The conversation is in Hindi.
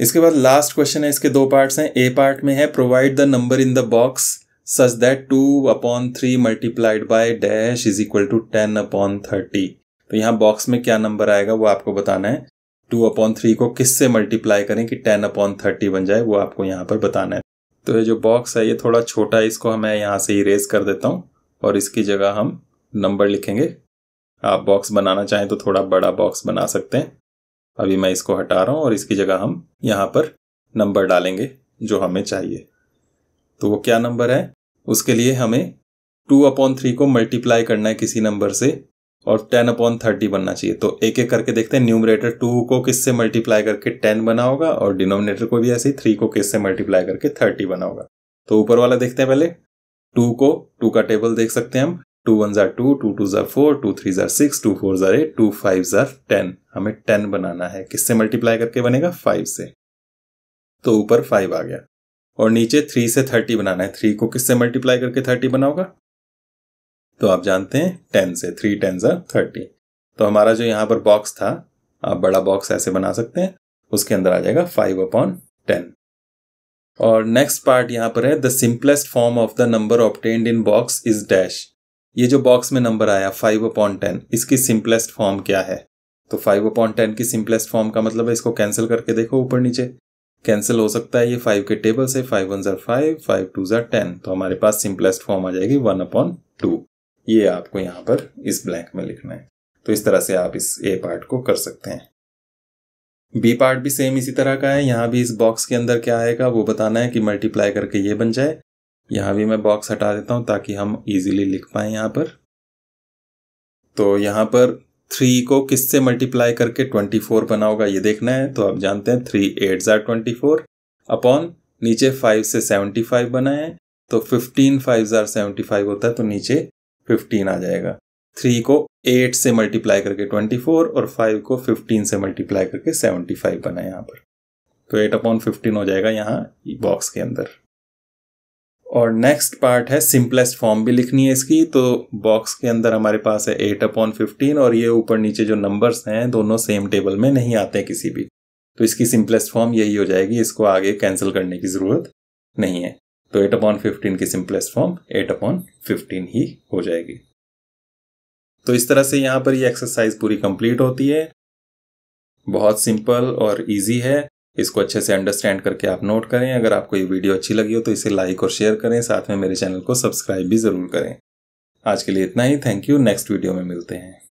इसके बाद लास्ट क्वेश्चन है इसके दो पार्ट्स हैं ए पार्ट में है provide the number in the box such that two upon three multiplied by dash is equal to ten upon thirty तो यहाँ बॉक्स में क्या नंबर आएगा वो आपको बताना है टू अपॉन थ्री को किससे मल्टीप्लाई करें कि टेन अपॉन थर्टी बन जाए वो आपको यहाँ पर बताना है तो ये जो बॉक्स है ये थोड़ा छोटा है इसको मैं यहाँ से इरेज कर देता हूँ और इसकी जगह हम नंबर लिखेंगे आप बॉक्स बनाना चाहें तो थोड़ा बड़ा बॉक्स बना सकते हैं अभी मैं इसको हटा रहा हूँ और इसकी जगह हम यहाँ पर नंबर डालेंगे जो हमें चाहिए तो वो क्या नंबर है उसके लिए हमें टू अपॉन थ्री को मल्टीप्लाई करना है किसी नंबर से और टेन अपॉन थर्टी बनना चाहिए तो एक एक करके देखते हैं न्यूमरेटर टू को किससे मल्टीप्लाई करके टेन बना होगा और डिनोमिनेटर को भी ऐसे ही थ्री को किससे मल्टीप्लाई करके थर्टी बना होगा तो ऊपर वाला देखते हैं पहले टू को टू का टेबल देख सकते हैं हम टू वन ज़ार टू टू टू ज़ार फोर टू थ्री ज़ार सिक्स टू फोर ज़ार एट टू फाइव ज़ार टेन हमें टेन बनाना है किससे मल्टीप्लाई करके बनेगा फाइव से तो ऊपर फाइव आ गया और नीचे थ्री से थर्टी बनाना है थ्री को किससे मल्टीप्लाई करके थर्टी बनाओगा तो आप जानते हैं टेन से थ्री टेन ज़ार थर्टी तो हमारा जो यहां पर बॉक्स था आप बड़ा बॉक्स ऐसे बना सकते हैं उसके अंदर आ जाएगा फाइव अपॉन टेन और नेक्स्ट पार्ट यहां पर है the simplest form of the number obtained in box is dash ये जो बॉक्स में नंबर आया फाइव अपॉन टेन इसकी सिंपलेस्ट फॉर्म क्या है तो फाइव अपॉन टेन की सिंपलेस्ट फॉर्म का मतलब है इसको कैंसिल करके देखो ऊपर नीचे कैंसिल हो सकता है ये फाइव के टेबल से फाइव वन जर फाइव फाइव टू जर टेन तो हमारे पास सिंपलेस्ट फॉर्म आ जाएगी वन अपॉन टू ये आपको यहाँ पर इस ब्लैंक में लिखना है तो इस तरह से आप इस ए पार्ट को कर सकते हैं बी पार्ट भी सेम इसी तरह का है यहाँ भी इस बॉक्स के अंदर क्या आएगा वो बताना है कि मल्टीप्लाई करके ये बन जाए यहाँ भी मैं बॉक्स हटा देता हूँ ताकि हम इजीली लिख पाए यहाँ पर तो यहाँ पर थ्री को किससे मल्टीप्लाई करके ट्वेंटी फोर बना होगा ये देखना है तो आप जानते हैं थ्री एट ज़ार ट्वेंटी फोर अपॉन नीचे फाइव से सेवेंटी फाइव बनाए तो फिफ्टीन फाइव ज़ार सेवेंटी फाइव होता है तो नीचे फिफ्टीन आ जाएगा थ्री को एट से मल्टीप्लाई करके ट्वेंटी फोर और फाइव को फिफ्टीन से मल्टीप्लाई करके सेवेंटी फाइव बनाए यहाँ पर तो एट अपॉन फिफ्टीन हो जाएगा यहाँ बॉक्स के अंदर और नेक्स्ट पार्ट है सिंपलेस्ट फॉर्म भी लिखनी है इसकी तो बॉक्स के अंदर हमारे पास है एट अपॉन फिफ्टीन और ये ऊपर नीचे जो नंबर्स हैं दोनों सेम टेबल में नहीं आते किसी भी तो इसकी सिंपलेस्ट फॉर्म यही हो जाएगी इसको आगे कैंसिल करने की ज़रूरत नहीं है तो एट अपॉन फिफ्टीन की simplest form eight upon fifteen ही हो जाएगी तो इस तरह से यहाँ पर ये एक्सरसाइज पूरी कंप्लीट होती है बहुत सिंपल और इजी है इसको अच्छे से अंडरस्टैंड करके आप नोट करें अगर आपको ये वीडियो अच्छी लगी हो तो इसे लाइक और शेयर करें साथ में मेरे चैनल को सब्सक्राइब भी ज़रूर करें आज के लिए इतना ही थैंक यू नेक्स्ट वीडियो में मिलते हैं